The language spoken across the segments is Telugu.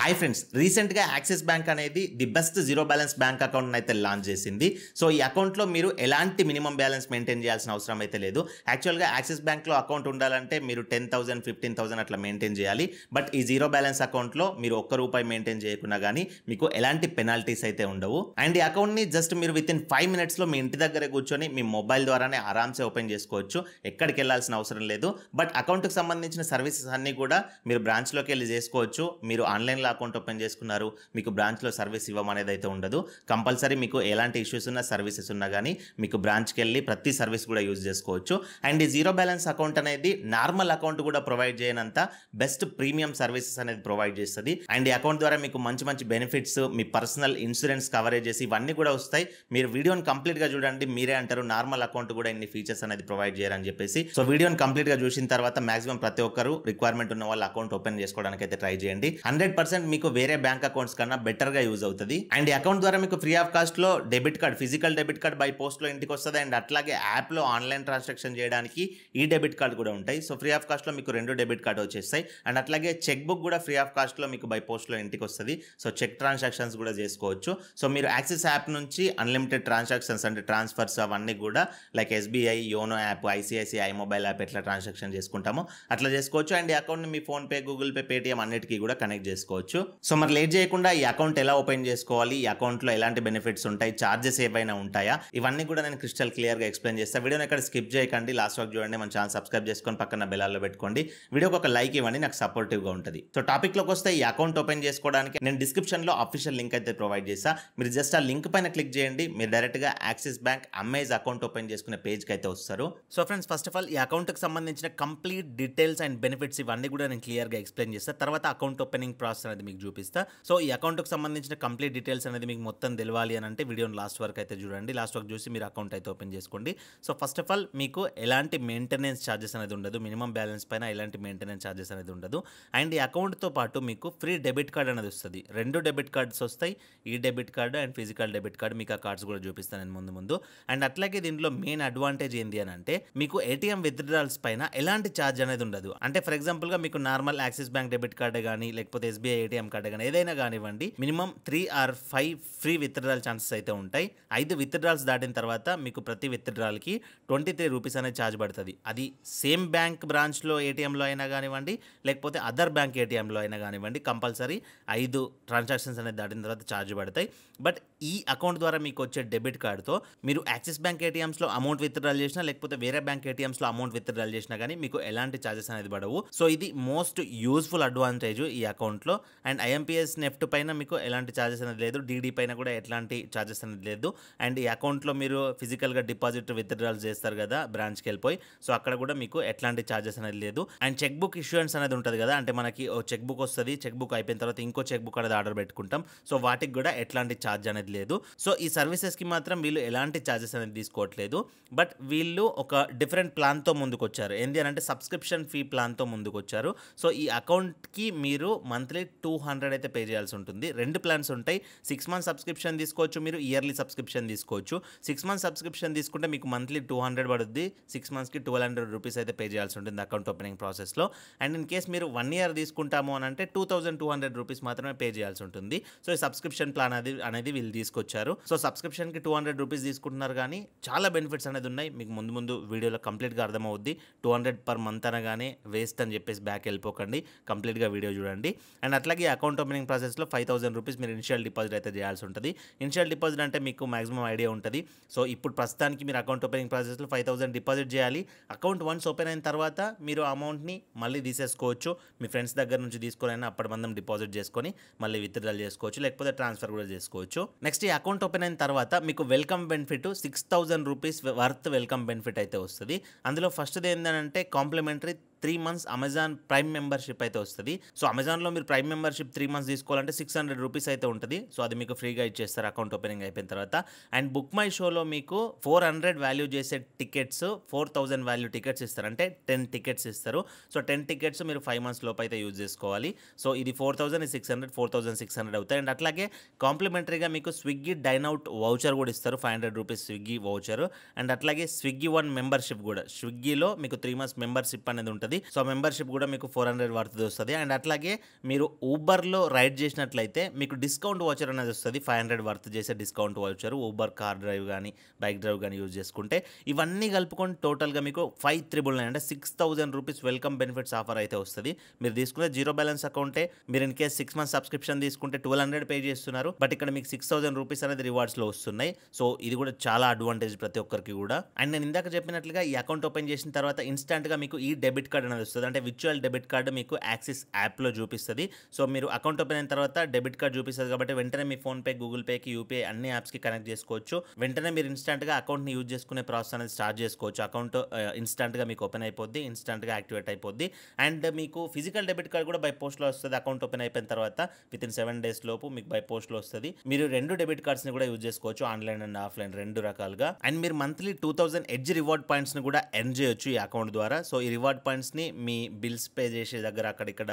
హాయ్ ఫ్రెండ్స్ రీసెంట్గా యాక్సిస్ బ్యాంక్ అనేది the best zero balance bank అకౌంట్ని అయితే లాంచ్ చేసింది సో ఈ అకౌంట్లో మీరు ఎలాంటి మినిమం బ్యాలెన్స్ మెయింటైన్ చేయాల్సిన అవసరం అయితే లేదు యాక్చువల్గా యాక్సిస్ బ్యాంక్లో అకౌంట్ ఉండాలంటే మీరు టెన్ థౌసండ్ ఫిఫ్టీన్ థౌసండ్ అట్లా మెయింటైన్ చేయాలి బట్ ఈ జీరో బ్యాలెన్స్ అకౌంట్లో మీరు ఒక్క రూపాయి మెయింటైన్ చేయకుండా కానీ మీకు ఎలాంటి పెనాల్టీస్ అయితే ఉండవు అండ్ ఈ అకౌంట్ని జస్ట్ మీరు విత్ ఇన్ ఫైవ్ మినిట్స్లో మీ ఇంటి దగ్గరే కూర్చొని మీ మొబైల్ ద్వారానే ఆరామ్సే ఓపెన్ చేసుకోవచ్చు ఎక్కడికి వెళ్ళాల్సిన అవసరం లేదు బట్ అకౌంట్కి సంబంధించిన సర్వీసెస్ అన్నీ కూడా మీరు బ్రాంచ్లోకి వెళ్ళి చేసుకోవచ్చు మీరు ఆన్లైన్లో మెయిల్ అకౌంట్ ఓపెన్ చేసుకున్నారు మీకు బ్రాంచ్లో సర్వీస్ ఇవ్వమనేది అయితే ఉండదు కంపల్సరీ మీకు ఎలాంటి ఇష్యూస్ ఉన్నా సర్వీసెస్ ఉన్నా కానీ మీకు బ్రాంచ్కి వెళ్ళి ప్రతి సర్వీస్ కూడా యూజ్ చేసుకోవచ్చు అండ్ ఈ జీరో బ్యాలెన్స్ అకౌంట్ అనేది నార్మల్ అకౌంట్ కూడా ప్రొవైడ్ చేయనంత బెస్ట్ ప్రీమియం సర్వీసెస్ అనేది ప్రొవైడ్ చేస్తుంది అండ్ ఈ అకౌంట్ ద్వారా మీకు మంచి మంచి బెనిఫిట్స్ మీ పర్సనల్ ఇన్సూరెన్స్ కవరేజెస్ ఇవన్నీ కూడా వస్తాయి మీరు వీడియోని కంప్లీట్గా చూడండి మీరే అంటారు నార్మల్ అకౌంట్ కూడా ఇన్ని ఫీచర్స్ అనేది ప్రొవైడ్ చేయాలని చెప్పేసి సో వీడియోని కంప్లీట్గా చూసిన తర్వాత మాక్సిమం ప్రతి ఒక్కరు రిక్వైర్మెంట్ ఉన్న వాళ్ళు అకౌంట్ ఓపెన్ చేసుకోవడానికి అయితే ట్రై చేయండి హండ్రెడ్ పర్సెంట్ మీకు వేరే బ్యాంక్ అకౌంట్స్ కన్నా బెటర్గా యూజ్ అవుతుంది అండ్ అకౌంట్ ద్వారా మీకు ఫ్రీ ఆఫ్ కాస్ట్లో debit card physical debit card by పోస్ట్లో ఇంటికి వస్తుంది అండ్ అట్లాగే యాప్లో ఆన్లైన్ ట్రాన్సాక్షన్ చేయడానికి ఈ డెబిట్ కార్డ్ కూడా ఉంటాయి సో ఫ్రీ ఆఫ్ కాస్ట్లో మీకు రెండు డెబిట్ కార్డ్ వచ్చేస్తాయి అండ్ అట్లాగే చెక్ బుక్ కూడా ఫ్రీ ఆఫ్ కాస్ట్లో మీకు బై పోస్ట్లో ఇంటికి వస్తుంది సో చెక్ ట్రాన్సాక్షన్స్ కూడా చేసుకోవచ్చు సో మీరు యాక్సిస్ యాప్ నుంచి అన్లిమిటెడ్ ట్రాన్సాక్షన్స్ అంటే ట్రాన్స్ఫర్స్ అవన్నీ కూడా like SBI YONO app ICICI mobile app ఎట్లా ట్రాన్సాక్షన్ చేసుకుంటామో అట్లా చేసుకోవచ్చు అండ్ ఈ అకౌంట్ని మీ ఫోన్పే గూగుల్ పే పేటీఎం అన్నిటికీ కూడా కనెక్ట్ చేసుకోవచ్చు చేసుకోవచ్చు సో మరి లేట్ చేయకుండా ఈ అకౌంట్ ఎలా ఓపెన్ చేసుకోవాలి ఈ అకౌంట్లో ఎలాంటి బెనిఫిట్స్ ఉంటాయి చార్జెస్ ఏవైనా ఉంటాయా ఇవన్నీ కూడా నేను క్రిస్టల్ క్లియర్గా ఎక్స్ప్లెయిన్ చేస్తాను వీడియోని ఇక్కడ స్కిప్ చేయకండి లాస్ట్ వరకు చూడండి మన ఛానల్ సబ్స్క్రైబ్ చేసుకొని పక్కన బెలాల్లో పెట్టుకోండి వీడియోకి ఒక లైక్ ఇవ్వండి నాకు సపోర్టివ్గా ఉంటుంది సో టాపిక్లోకి వస్తే ఈ అకౌంట్ ఓపెన్ చేసుకోవడానికి నేను డిస్క్రిప్షన్లో అఫీషియల్ లింక్ అయితే ప్రొవైడ్ చేస్తా మీరు జస్ట్ ఆ లింక్ పైన క్లిక్ చేయండి మీరు డైరెక్ట్గా Axis bank Amaze account open చేసుకునే పేజ్కి అయితే వస్తారు so friends first of all ఈ అకౌంట్కి సంబంధించిన కంప్లీట్ డీటెయిల్స్ అండ్ బెనిఫిట్స్ ఇవన్నీ కూడా నేను క్లియర్గా ఎక్స్ప్లెయిన్ చేస్తాను తర్వాత అకౌంట్ ఓపెనింగ్ ప్రాసెస్ అనేది మీకు చూపిస్తా సో ఈ అకౌంట్కి సంబంధించిన కంప్లీట్ డీటెయిల్స్ అనేది మీకు మొత్తం తెలియాలి అని అంటే వీడియోని లాస్ట్ వరకు అయితే చూడండి లాస్ట్ వరకు చూసి మీరు అకౌంట్ అయితే ఓపెన్ చేసుకోండి సో ఫస్ట్ ఆఫ్ ఆల్ మీకు ఎలాంటి మెయింటెనెన్స్ ఛార్జెస్ అనేది ఉండదు మినిమం బ్యాలెన్స్ పైన ఎలాంటి మెయింటెనెన్స్ ఛార్జెస్ అనేది ఉండదు అండ్ ఈ అకౌంట్తో పాటు మీకు ఫ్రీ డెబిట్ కార్డ్ అనేది వస్తుంది రెండు డెబిట్ కార్డ్స్ వస్తాయి ఈ debit card and physical debit card మీకు ఆ కార్డ్స్ కూడా చూపిస్తాను నేను ముందు ముందు అండ్ అట్లాగే దీంట్లో మెయిన్ అడ్వాంటేజ్ ఏంటి అని అంటే మీకు ఏటీఎం విత్డ్రాల్స్ పైన ఎలాంటి ఛార్జ్ అనేది ఉండదు అంటే ఫర్ ఎగ్జాంపుల్గా మీకు నార్మల్ యాక్సిస్ బ్యాంక్ డెబిట్ కార్డే కానీ లేకపోతే ఎస్బీఐ ఏటీఎం కార్డు కానీ ఏదైనా కానివ్వండి minimum three or five free withdrawal chances అయితే ఉంటాయి ఐదు విత్డ్రాల్స్ దాటిన తర్వాత మీకు ప్రతి విత్డ్రాల్కి ట్వంటీ త్రీ రూపీస్ అనేది ఛార్జ్ పడుతుంది అది సేమ్ బ్యాంక్ బ్రాంచ్లో ఏటీఎంలో అయినా కానివ్వండి లేకపోతే అదర్ బ్యాంక్ ఏటీఎంలో అయినా కానివ్వండి కంపల్సరీ ఐదు ట్రాన్సాక్షన్స్ అనేది దాటిన తర్వాత ఛార్జ్ పడతాయి బట్ ఈ అకౌంట్ ద్వారా మీకు వచ్చే డెబిట్ కార్డుతో మీరు యాక్సిస్ బ్యాంక్ ఏటీఎంస్లో అమౌంట్ విత్డ్రాల్ చేసినా లేకపోతే వేరే బ్యాంక్ ఏటీఎంస్లో అమౌంట్ విత్డ్రాల్ చేసినా కానీ మీకు ఎలాంటి ఛార్జెస్ అనేది పడవు సో ఇది మోస్ట్ యూస్ఫుల్ అడ్వాంటేజ్ ఈ అకౌంట్లో అండ్ ఐఎంపీఎస్ నెఫ్ట్ పైన మీకు ఎలాంటి ఛార్జెస్ అనేది లేదు డీడీ పైన కూడా ఎలాంటి ఛార్జెస్ అనేది లేదు అండ్ ఈ అకౌంట్లో మీరు ఫిజికల్గా డిపాజిట్ విత్డ్రాల్ చేస్తారు కదా బ్రాంచ్కి వెళ్ళిపోయి సో అక్కడ కూడా మీకు ఎలాంటి ఛార్జెస్ అనేది లేదు అండ్ చెక్ బుక్ ఇష్యూయన్స్ అనేది ఉంటుంది కదా అంటే మనకి ఓ చెక్ బుక్ వస్తుంది చెక్ బుక్ అయిపోయిన తర్వాత ఇంకో చెక్ బుక్ అనేది ఆర్డర్ పెట్టుకుంటాం సో వాటికి కూడా ఎలాంటి ఛార్జ్ అనేది లేదు సో ఈ సర్వీసెస్కి మాత్రం వీళ్ళు ఎలాంటి ఛార్జెస్ అనేది తీసుకోవట్లేదు బట్ వీళ్ళు ఒక డిఫరెంట్ ప్లాన్తో ముందుకు వచ్చారు ఏంటి అని అంటే సబ్స్క్రిప్షన్ ఫీ ప్లాన్తో ముందుకు వచ్చారు సో ఈ అకౌంట్కి మీరు మంత్లీ టూ హండ్రెడ్ అయితే పే చేయాల్సి ఉంటుంది రెండు ప్లాన్స్ ఉంటాయి సిక్స్ మంత్ సబ్స్క్రిప్షన్ తీసుకోవచ్చు మీరు ఇయర్లీ సబ్స్క్రిప్షన్ తీసుకోవచ్చు సిక్స్ మంత్ సబ్స్క్రిప్షన్ తీసుకుంటే మీకు మంత్లీ టూ హండ్రెడ్ పడుద్ది సిక్స్ మంత్స్కి ట్వెల్వ్ హండ్రెడ్ రూపీస్ అయితే పే చేయాల్సి ఉంటుంది అకౌంట్ ఓపెనింగ్ ప్రాసెస్లో అండ్ ఇన్ కేస్ మీరు వన్ ఇయర్ తీసుకుంటాము అని అంటే two thousand two hundred rupees మాత్రమే పే చేయాల్సి ఉంటుంది సో ఈ సబ్స్క్రిప్షన్ ప్లాన్ అది అనేది వీళ్ళు తీసుకొచ్చారు సో సబ్స్క్రిప్షన్కి టూ హండ్రెడ్ రూపీస్ తీసుకుంటున్నారు కానీ చాలా బెనిఫిట్స్ అనేది ఉన్నాయి మీకు ముందు ముందు వీడియోలో కంప్లీట్గా అర్థమవుద్ది టూ హండ్రెడ్ పర్ మంత్ అనగానే వేస్ట్ అని చెప్పేసి బ్యాక్ వెళ్ళిపోకండి కంప్లీట్గా వీడియో చూడండి అండ్ అట్లాగే అకౌంట్ ఓపెనింగ్ ప్రాసెస్లో ఫైవ్ థౌసండ్ రూపీస్ మీరు ఇనిషియల్ డిపాజిట్ అయితే చేయాల్సి ఉంటుంది ఇనిషియల్ డిపాజిట్ అంటే మీకు మాక్సిమం ఐడియా ఉంటుంది సో ఇప్పుడు ప్రస్తుతానికి మీరు అకౌంట్ ఓపెనింగ్ ప్రాసెస్లో ఫైవ్ థౌసండ్ డిపాజిట్ చేయాలి అకౌంట్ వన్స్ ఓపెన్ అయిన తర్వాత మీరు అమౌంట్ని మళ్ళీ తీసేసుకోవచ్చు మీ ఫ్రెండ్స్ దగ్గర నుంచి తీసుకునైనా అప్పటి మందం డిపాజిట్ చేసుకొని మళ్ళీ విత్డ్రాల్ చేసుకోవచ్చు లేకపోతే ట్రాన్స్ఫర్ కూడా చేసుకోవచ్చు నెక్స్ట్ ఈ అకౌంట్ ఓపెన్ అయిన తర్వాత మీకు welcome benefit six thousand rupees worth welcome benefit అయితే వస్తుంది అందులో ఫస్ట్ది ఏంటంటే complimentary three months Amazon prime membership అయితే వస్తుంది సో అమెజాన్లో మీరు ప్రైమ్ మెంబర్షిప్ త్రీ మంత్స్ తీసుకోవాలంటే సిక్స్ హండ్రెడ్ రూపీస్ అయితే ఉంటుంది సో అది మీకు ఫ్రీగా ఇచ్చేస్తారు అకౌంట్ ఓపెనింగ్ అయిపోయిన తర్వాత అండ్ బుక్ మై షోలో మీకు ఫోర్ హండ్రెడ్ వాల్యూ చేసే tickets four thousand value tickets ఇస్తారు అంటే టెన్ టికెట్స్ ఇస్తారు సో టెన్ టికెట్స్ మీరు ఫైవ్ మంత్స్ లోపు అయితే యూజ్ చేసుకోవాలి సో ఇది four thousand six hundred four thousand six hundred అవుతాయి అండ్ అట్లాగే కాంప్లిమెంటరీగా మీకు స్విగ్గీ అవుట్ వౌచర్ కూడా ఇస్తారు five hundred rupees Swiggy voucher and అట్లాగే స్విగ్గీ వన్ మెంబర్షిప్ కూడా స్విగ్గీలో మీకు త్రీ మంత్స్ మెంబర్షిప్ అనేది ఉంటుంది ఉంటుంది సో మెంబర్షిప్ కూడా మీకు ఫోర్ హండ్రెడ్ వర్త్ వస్తుంది అండ్ అట్లాగే మీరు ఊబర్లో రైడ్ చేసినట్లయితే మీకు డిస్కౌంట్ వాచర్ అనేది వస్తుంది ఫైవ్ హండ్రెడ్ వర్త్ చేసే discount voucher Uber car drive కానీ బైక్ డ్రైవ్ కానీ యూజ్ చేసుకుంటే ఇవన్నీ కలుపుకొని టోటల్గా మీకు ఫైవ్ త్రిబుల్ నైన్ అంటే six thousand rupees welcome benefits offer అయితే వస్తుంది మీరు తీసుకునే జీరో బ్యాలెన్స్ అకౌంటే మీరు in case six months subscription తీసుకుంటే ట్వెల్వ్ హండ్రెడ్ పే చేస్తున్నారు బట్ ఇక్కడ మీకు సిక్స్ థౌసండ్ రూపీస్ అనేది రివార్డ్స్లో వస్తున్నాయి సో ఇది కూడా చాలా అడ్వాంటేజ్ ప్రతి ఒక్కరికి కూడా అండ్ నేను ఇందాక చెప్పినట్లుగా ఈ అకౌంట్ ఓపెన్ చేసిన తర్వాత ఇన్స్టాంట్గా మీకు ఈ డెబిట్ కార్డ్ అనేది వస్తుంది అంటే విర్చువల్ డెబిట్ కార్డు మీకు యాక్సిస్ యాప్లో చూపిస్తుంది సో మీరు అకౌంట్ ఓపెన్ అయిన తర్వాత డెబిట్ కార్డ్ చూపిస్తుంది కాబట్టి వెంటనే మీ ఫోన్పే గూగుల్ పేకి యూపీఐ అన్ని యాప్స్కి కనెక్ట్ చేసుకోవచ్చు వెంటనే మీరు ఇన్స్టాంట్గా అకౌంట్ని యూజ్ చేసుకునే ప్రాసెస్ అనేది స్టార్ట్ చేసుకోవచ్చు అకౌంట్ ఇన్స్టాంట్గా uh, మీకు ఓపెన్ అయిపోద్ది ఇన్స్టాంట్గా యాక్టివేట్ అయిపోద్ది అండ్ మీకు ఫిజికల్ డెబిట్ కార్డ్ కూడా బై పోస్ట్లో వస్తుంది అకౌంట్ ఓపెన్ అయిపోయిన తర్వాత విత్ ఇన్ సెవెన్ డేస్ లోపు మీకు బై పోస్ట్లో వస్తుంది మీరు రెండు డెబిట్ కార్డ్స్ని కూడా యూజ్ చేసుకోవచ్చు ఆన్లైన్ అండ్ ఆఫ్లైన్ రెండు రకాలుగా అండ్ మీరు monthly two thousand edge reward పాయింట్స్ని కూడా ఎర్న్ చేయొచ్చు ఈ అకౌంట్ ద్వారా సో ఈ రివార్డ్ పాయింట్స్ కూపన్స్ని మీ బిల్స్ పే చేసే దగ్గర అక్కడిక్కడ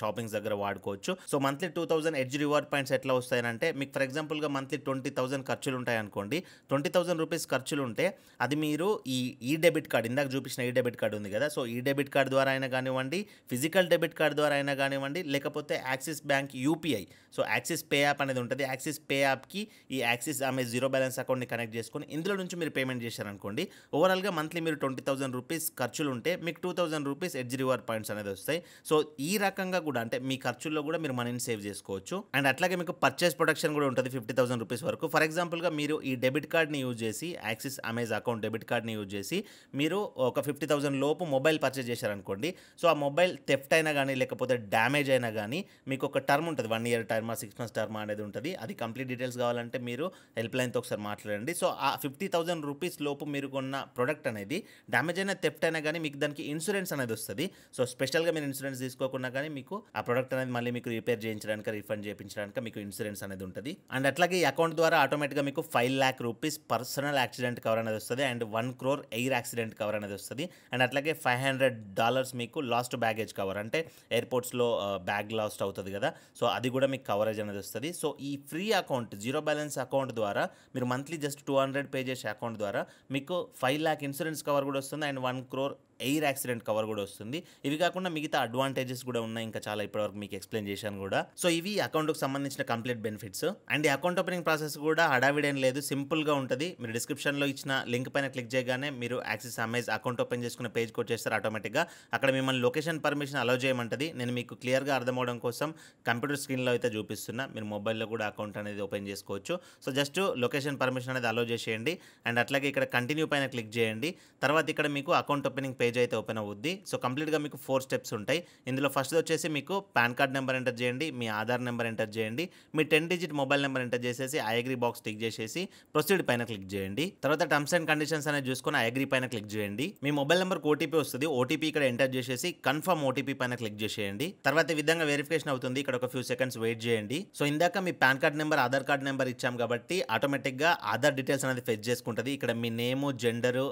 షాపింగ్స్ దగ్గర వాడుకోవచ్చు so monthly two thousand edge reward points ఎట్లా వస్తాయంటే మీకు ఫర్ ఎగ్జాంపుల్గా మంత్లీ ట్వంటీ థౌసండ్ ఖర్చులు ఉంటాయి అనుకోండి ట్వంటీ థౌసండ్ రూపీస్ ఖర్చులు ఉంటే అది మీరు ఈ ఈ డెబిట్ కార్డ్ ఇందాక చూపించిన ఈ డెబిట్ కార్డు ఉంది కదా సో ఈ డెబిట్ కార్డు ద్వారా అయినా కానివ్వండి ఫిజికల్ డెబిట్ కార్డు ద్వారా అయినా కానివ్వండి లేకపోతే Axis bank UPI so Axis pay app అనేది ఉంటుంది యాక్సిస్ పే యాప్కి ఈ యాక్సిస్ ఆమె జీరో బ్యాలెన్స్ అకౌంట్ని కనెక్ట్ చేసుకొని ఇందులో నుంచి మీరు పేమెంట్ చేశారనుకోండి ఓవరాల్గా మంత్లీ మీరు ట్వంటీ థౌసండ్ రూపీస్ ఖర్చులు ఉంటే మీకు two thousand rupees edge reward points అనేది వస్తాయి సో ఈ రకంగా కూడా అంటే మీ ఖర్చుల్లో కూడా మీరు మనీని సేవ్ చేసుకోవచ్చు అండ్ అట్లాగే మీకు పర్చేస్ ప్రొటెక్షన్ కూడా ఉంటుంది ఫిఫ్టీ థౌసండ్ రూపీస్ వరకు ఫర్ ఎగ్జాంపుల్గా మీరు ఈ డెబిట్ కార్డ్ని యూజ్ చేసి యాక్సిస్ అమెజ్ అకౌంట్ డెబిట్ కార్డ్ని యూజ్ చేసి మీరు ఒక ఫిఫ్టీ థౌసండ్ లోపు మొబైల్ పర్చేస్ చేశారనుకోండి సో ఆ మొబైల్ థెఫ్ట్ అయినా కానీ లేకపోతే డ్యామేజ్ అయినా కానీ మీకు ఒక టర్మ్ ఉంటుంది వన్ ఇయర్ టర్మా సిక్స్ మంత్స్ టర్మా అనేది ఉంటుంది అది కంప్లీట్ డీటెయిల్స్ కావాలంటే మీరు హెల్ప్ లైన్తో ఒకసారి మాట్లాడండి సో ఆ ఫిఫ్టీ థౌసండ్ రూపీస్ లోపు మీరు కొన్న ప్రొడక్ట్ అనేది డ్యామేజ్ అయినా థెఫ్ట్ అయినా కానీ మీకు దానికి ఇన్సూరెన్స్ అనేది అనేది వస్తుంది సో స్పెషల్గా మీరు ఇన్సూరెన్స్ తీసుకోకుండా కానీ మీకు ఆ ప్రోడక్ట్ అనేది మళ్ళీ మీకు రిపేర్ చేయించడానికి రిఫండ్ చేయించడానికి మీకు ఇన్సూరెన్స్ అనేది ఉంటుంది అండ్ అట్లాగే ఈ అకౌంట్ ద్వారా ఆటోమేటిక్గా మీకు five lakh rupees personal accident cover అనేది వస్తుంది and one crore air accident cover అనేది వస్తుంది అండ్ అట్లాగే ఫైవ్ హండ్రెడ్ డాలర్స్ మీకు లాస్ట్ బ్యాగేజ్ కవర్ అంటే ఎయిర్పోర్ట్స్లో బ్యాగ్ లాస్ట్ అవుతుంది కదా సో అది కూడా మీకు కవరేజ్ అనేది వస్తుంది సో ఈ free account zero balance account ద్వారా మీరు monthly just two hundred pay చేసే అకౌంట్ ద్వారా మీకు ఫైవ్ ల్యాక్ ఇన్సూరెన్స్ కవర్ కూడా వస్తుంది and one crore air accident cover కూడా వస్తుంది ఇవి కాకుండా మిగతా అడ్వాంటేజెస్ కూడా ఉన్నాయి ఇంకా చాలా ఇప్పటివరకు మీకు ఎక్స్ప్లెయిన్ చేశాను కూడా సో ఇవి అకౌంట్కు సంబంధించిన complete benefits and account opening process కూడా అడావిడేం లేదు సింపుల్గా ఉంటుంది మీరు డిస్క్రిప్షన్లో ఇచ్చిన లింక్ పైన క్లిక్ చేయగానే మీరు యాక్సిస్ అమేజ్ అకౌంట్ ఓపెన్ చేసుకున్న పేజ్కి వచ్చేస్తారు ఆటోమేటిక్గా అక్కడ మిమ్మల్ని లొకేషన్ పర్మిషన్ అలౌ చేయమంటది నేను మీకు క్లియర్గా అవడం కోసం కంప్యూటర్ స్క్రీన్లో అయితే చూపిస్తున్నా మీరు మొబైల్లో కూడా అకౌంట్ అనేది ఓపెన్ చేసుకోవచ్చు సో జస్ట్ లొకేషన్ పర్మిషన్ అనేది అలౌ చేసేయండి అండ్ అట్లాగే ఇక్కడ కంటిన్యూ పైన క్లిక్ చేయండి తర్వాత ఇక్కడ మీకు అకౌంట్ ఓపెనింగ్ పేజ్ పేజ్ అయితే ఓపెన్ అవుద్ది సో కంప్లీట్గా మీకు ఫోర్ స్టెప్స్ ఉంటాయి ఇందులో ఫస్ట్ వచ్చేసి మీకు పాన్ కార్డ్ నెంబర్ ఎంటర్ చేయండి మీ ఆధార్ నెంబర్ ఎంటర్ చేయండి మీ ten digit mobile number enter చేసేసి ఐ అగ్రీ బాక్స్ టిక్ చేసేసి ప్రొసీడ్ పైన క్లిక్ చేయండి తర్వాత టర్మ్స్ అండ్ కండిషన్స్ అనేది చూసుకొని ఐ అగ్రీ పైన క్లిక్ చేయండి మీ మొబైల్ నెంబర్ ఓటీపీ వస్తుంది ఓటీపీ ఇక్కడ ఎంటర్ చేసేసి కన్ఫర్మ్ ఓటీపీ పైన క్లిక్ చేసేయండి తర్వాత ఈ విధంగా వెరిఫికేషన్ అవుతుంది ఇక్కడ ఒక ఫ్యూ సెకండ్స్ వెయిట్ చేయండి సో ఇందాక మీ PAN card number Aadhaar card number ఇచ్చాం కాబట్టి ఆటోమేటిక్గా ఆధార్ డీటెయిల్స్ అనేది ఫెచ్ చేసుకుంటుంది ఇక్కడ మీ name gender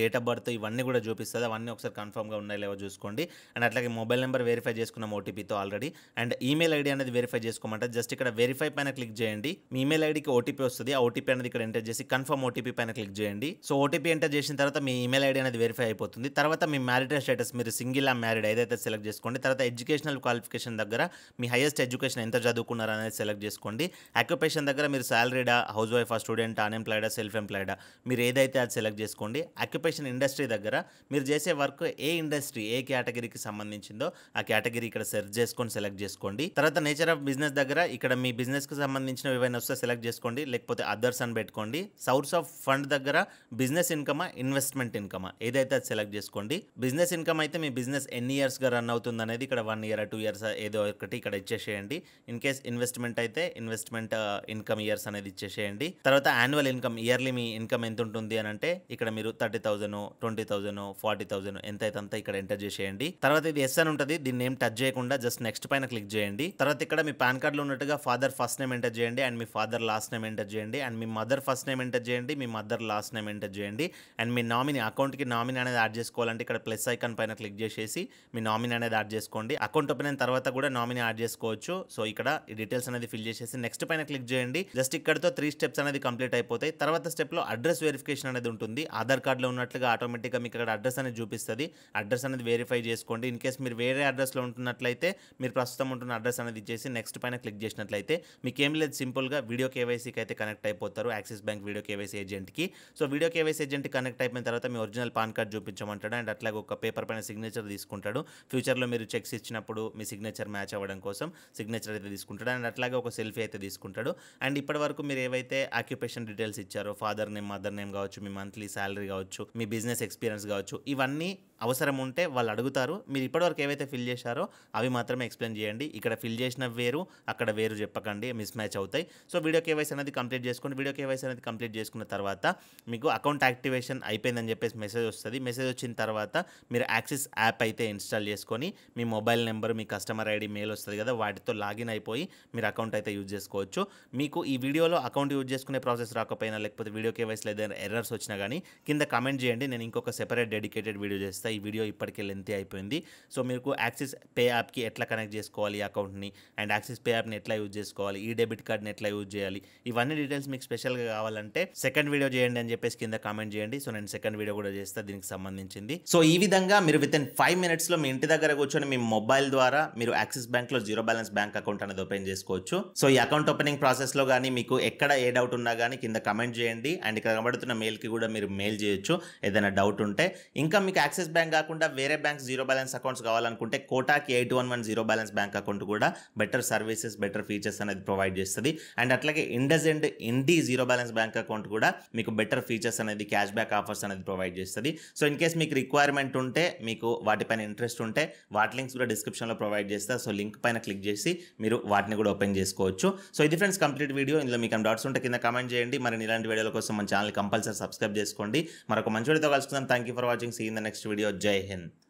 date of birth ఇవన్నీ కూడా చూపిస్తుంది అవన్నీ ఒకసారి కన్ఫర్మ్గా ఉన్నాయి లేవో చూసుకోండి అండ్ అట్లాగే మొబైల్ నెంబర్ వెరిఫై చేసుకున్నాం ఓటీపీతో ఆల్రెడీ అండ్ ఈమెయిల్ ఐడి అనేది వెరిఫై చేసుకోమంటే జస్ట్ ఇక్కడ వెరిఫై పైన క్లిక్ చేయండి మీ ఈమెయిల్ ఐడికి ఓటీపీ వస్తుంది ఆ ఓటీపీ అనేది ఇక్కడ ఎంటర్ చేసి కన్ఫర్మ్ ఓటీపీ పైన క్లిక్ చేయండి సో ఓటీపీ ఎంటర్ చేసిన తర్వాత మీ ఈమెయిల్ ఐడి అనేది వెరిఫై అయిపోతుంది తర్వాత మీ మ్యారిడ్ స్టేటస్ మీరు సింగిల్ ఆ మ్యారిడ్ ఏదైతే సెలెక్ట్ చేసుకోండి తర్వాత ఎడ్యుకేషనల్ క్వాలిఫికేషన్ దగ్గర మీ హైయెస్ట్ ఎడ్యుకేషన్ ఎంత చదువుకున్నారు అనేది సెలెక్ట్ చేసుకోండి అక్యుపేషన్ దగ్గర మీరు సాలరీడా హౌస్ ఆ స్టూడెంట్ అన్ఎంప్లాయిడా సెల్ఫ్ ఎంప్లాయిడా మీరు ఏదైతే అది సెలెక్ట్ చేసుకోండి అక్యుపేషన్ ఇండస్ట్రీ దగ్గర మీరు చేసే చేసే వర్క్ ఏ ఇండస్ట్రీ ఏ కేటగిరీకి సంబంధించిందో ఆ కేటగిరీ ఇక్కడ సెర్చ్ చేసుకొని సెలెక్ట్ చేసుకోండి తర్వాత నేచర్ ఆఫ్ బిజినెస్ దగ్గర ఇక్కడ మీ బిజినెస్ కి సంబంధించిన ఏవైనా వస్తే సెలెక్ట్ చేసుకోండి లేకపోతే అదర్స్ అని పెట్టుకోండి సోర్స్ ఆఫ్ ఫండ్ దగ్గర బిజినెస్ ఇన్కమా ఇన్వెస్ట్మెంట్ ఇన్కమా ఏదైతే అది సెలెక్ట్ చేసుకోండి బిజినెస్ ఇన్కమ్ అయితే మీ బిజినెస్ ఎన్ని ఇయర్స్గా రన్ అవుతుంది అనేది ఇక్కడ వన్ ఇయర్ టూ ఇయర్స్ ఏదో ఒకటి ఇక్కడ ఇచ్చేసేయండి ఇన్ కేస్ ఇన్వెస్ట్మెంట్ అయితే ఇన్వెస్ట్మెంట్ ఇన్కమ్ ఇయర్స్ అనేది ఇచ్చేసేయండి తర్వాత యాన్యువల్ ఇన్కమ్ ఇయర్లీ మీ ఇన్కమ్ ఎంత ఉంటుంది అని అంటే ఇక్కడ మీరు thirty thousand twenty thousand forty thousand thousand ఎంత అయితే అంతా ఇక్కడ ఎంటర్ చేసేయండి తర్వాత ఇది ఎస్ అని ఉంటుంది దీన్ని ఏం టచ్ చేయకుండా జస్ట్ నెక్స్ట్ పైన క్లిక్ చేయండి తర్వాత ఇక్కడ మీ పాన్ కార్డ్ లో ఉన్నట్టుగా ఫాదర్ ఫస్ట్ నేమ్ ఎంటర్ చేయండి అండ్ మీ ఫాదర్ లాస్ట్ నేమ్ ఎంటర్ చేయండి అండ్ మీ మదర్ ఫస్ట్ నేమ్ ఎంటర్ చేయండి మీ మదర్ లాస్ట్ నేమ్ ఎంటర్ చేయండి అండ్ మీ నామినీ అకౌంట్కి నామినీ అనేది యాడ్ చేసుకోవాలంటే ఇక్కడ ప్లస్ ఐకాన్ పైన క్లిక్ చేసేసి మీ నామినీ అనేది యాడ్ చేసుకోండి అకౌంట్ ఓపెన్ అయిన తర్వాత కూడా నామినీ యాడ్ చేసుకోవచ్చు సో ఇక్కడ ఈ డీటెయిల్స్ అనేది ఫిల్ చేసేసి నెక్స్ట్ పైన క్లిక్ చేయండి జస్ట్ ఇక్కడతో త్రీ స్టెప్స్ అనేది కంప్లీట్ అయిపోతాయి తర్వాత స్టెప్ లో అడ్రస్ వెరిఫికేషన్ అనేది ఉంటుంది ఆధార్ లో ఉన్నట్లుగా ఆటోమేటిక్గా మీకు ఇక్కడ అడ్రస్ అనేది చూపిస్తుంది అడ్రస్ అనేది వెరిఫై చేసుకోండి ఇన్ కేస్ మీరు వేరే అడ్రస్లో ఉంటున్నట్లయితే మీరు ప్రస్తుతం ఉంటున్న అడ్రస్ అనేది ఇచ్చేసి నెక్స్ట్ పైన క్లిక్ చేసినట్లయితే మీకు ఏం లేదు సింపుల్గా వీడియో కేవైసీకి అయితే కనెక్ట్ అయిపోతారు యాక్సిస్ బ్యాంక్ వీడియో కేవైసీ ఏజెంట్కి so video KYC agent connect అయిపోయిన తర్వాత మీ ఒరిజినల్ పాన్ కార్డ్ చూపించమంటాడు అండ్ అట్లాగే ఒక పేపర్ పైన సిగ్నేచర్ తీసుకుంటాడు ఫ్యూచర్లో మీరు చెక్స్ ఇచ్చినప్పుడు మీ సిగ్నేచర్ మ్యాచ్ అవ్వడం కోసం సిగ్నేచర్ అయితే తీసుకుంటాడు అండ్ అట్లాగే ఒక సెల్ఫీ అయితే తీసుకుంటాడు అండ్ ఇప్పటి వరకు మీరు ఏవైతే ఆక్యుపేషన్ డీటెయిల్స్ ఇచ్చారో ఫాదర్ నేమ్ మదర్ నేమ్ కావచ్చు మీ మంత్లీ శాలరీ కావచ్చు మీ బిజినెస్ ఎక్స్పీరియన్స్ కావచ్చు ఇవన్నీ కొన్ని అవసరం ఉంటే వాళ్ళు అడుగుతారు మీరు ఇప్పటివరకు ఏవైతే ఫిల్ చేశారో అవి మాత్రమే ఎక్స్ప్లెయిన్ చేయండి ఇక్కడ ఫిల్ చేసిన వేరు అక్కడ వేరు చెప్పకండి మిస్ మ్యాచ్ అవుతాయి సో వీడియో కేవైసీ అనేది కంప్లీట్ చేసుకోండి వీడియో కేవైసీ అనేది కంప్లీట్ చేసుకున్న తర్వాత మీకు అకౌంట్ యాక్టివేషన్ అయిపోయిందని చెప్పేసి మెసేజ్ వస్తుంది మెసేజ్ వచ్చిన తర్వాత మీరు యాక్సిస్ యాప్ అయితే ఇన్స్టాల్ చేసుకొని మీ మొబైల్ నెంబర్ మీ కస్టమర్ ఐడి మెయిల్ వస్తుంది కదా వాటితో లాగిన్ అయిపోయి మీరు అకౌంట్ అయితే యూజ్ చేసుకోవచ్చు మీకు ఈ వీడియోలో అకౌంట్ యూజ్ చేసుకునే ప్రాసెస్ రాకపోయినా లేకపోతే వీడియో కేవైసీలో ఏదైనా ఎర్రర్స్ వచ్చినా కానీ కింద కమెంట్ చేయండి నేను ఇంకొక సెపరేట్ డెడికేటెడ్ వీడియో వీడియో చేస్తా ఈ వీడియో ఇప్పటికే లెంతీ అయిపోయింది సో మీకు యాక్సిస్ పే యాప్కి ఎట్లా కనెక్ట్ చేసుకోవాలి ఈ అకౌంట్ని అండ్ యాక్సిస్ పే యాప్ని ఎట్లా యూజ్ చేసుకోవాలి ఈ డెబిట్ కార్డ్ని ఎట్లా యూజ్ చేయాలి ఇవన్నీ డీటెయిల్స్ మీకు స్పెషల్గా కావాలంటే సెకండ్ వీడియో చేయండి అని చెప్పేసి కింద కామెంట్ చేయండి సో నేను సెకండ్ వీడియో కూడా చేస్తా దీనికి సంబంధించింది సో ఈ విధంగా మీరు విత్ ఇన్ ఫైవ్ మినిట్స్లో మీ ఇంటి దగ్గర కూర్చొని మీ మొబైల్ ద్వారా మీరు యాక్సిస్ బ్యాంక్లో జీరో బ్యాలెన్స్ బ్యాంక్ అకౌంట్ అనేది ఓపెన్ చేసుకోవచ్చు సో ఈ అకౌంట్ ఓపెనింగ్ ప్రాసెస్లో కానీ మీకు ఎక్కడ ఏ డౌట్ ఉన్నా కానీ కింద కమెంట్ చేయండి అండ్ ఇక్కడ కనబడుతున్న మెయిల్కి కూడా మీరు మెయిల్ చేయొచ్చు ఏదైనా డౌట్ ఉంటే ఇంకా మీకు యాక్సిస్ బ్యాంక్ కాకుండా వేరే బ్యాంక్ జీరో బ్యాలెన్స్ అకౌంట్స్ కావాలనుకుంటే కోటాకి eight one one zero balance bank account కూడా బెటర్ సర్వీసెస్ బెటర్ ఫీచర్స్ అనేది ప్రొవైడ్ చేస్తుంది అండ్ అట్లాగే IndusInd Indie zero balance bank account కూడా మీకు బెటర్ ఫీచర్స్ అనేది క్యాష్ బ్యాక్ ఆఫర్స్ అనేది ప్రొవైడ్ చేస్తుంది సో ఇన్ కేస్ మీకు రిక్వైర్మెంట్ ఉంటే మీకు వాటిపైన ఇంట్రెస్ట్ ఉంటే వాటి లింక్స్ కూడా డిస్క్రిప్షన్లో ప్రొవైడ్ చేస్తా సో లింక్ పైన క్లిక్ చేసి మీరు వాటిని కూడా ఓపెన్ చేసుకోవచ్చు సో ఇది ఫ్రెండ్స్ కంప్లీట్ వీడియో ఇందులో మీకు డాట్స్ ఉంటే కింద కమెంట్ చేయండి మరి ఇలాంటి వీడియోల కోసం మన ఛానల్ కంపల్సరీ సబ్స్క్రైబ్ చేసుకోండి మరొక మంచి వీడియోతో కలుసుకుందాం thank you for watching see in the next video. Jai Hind.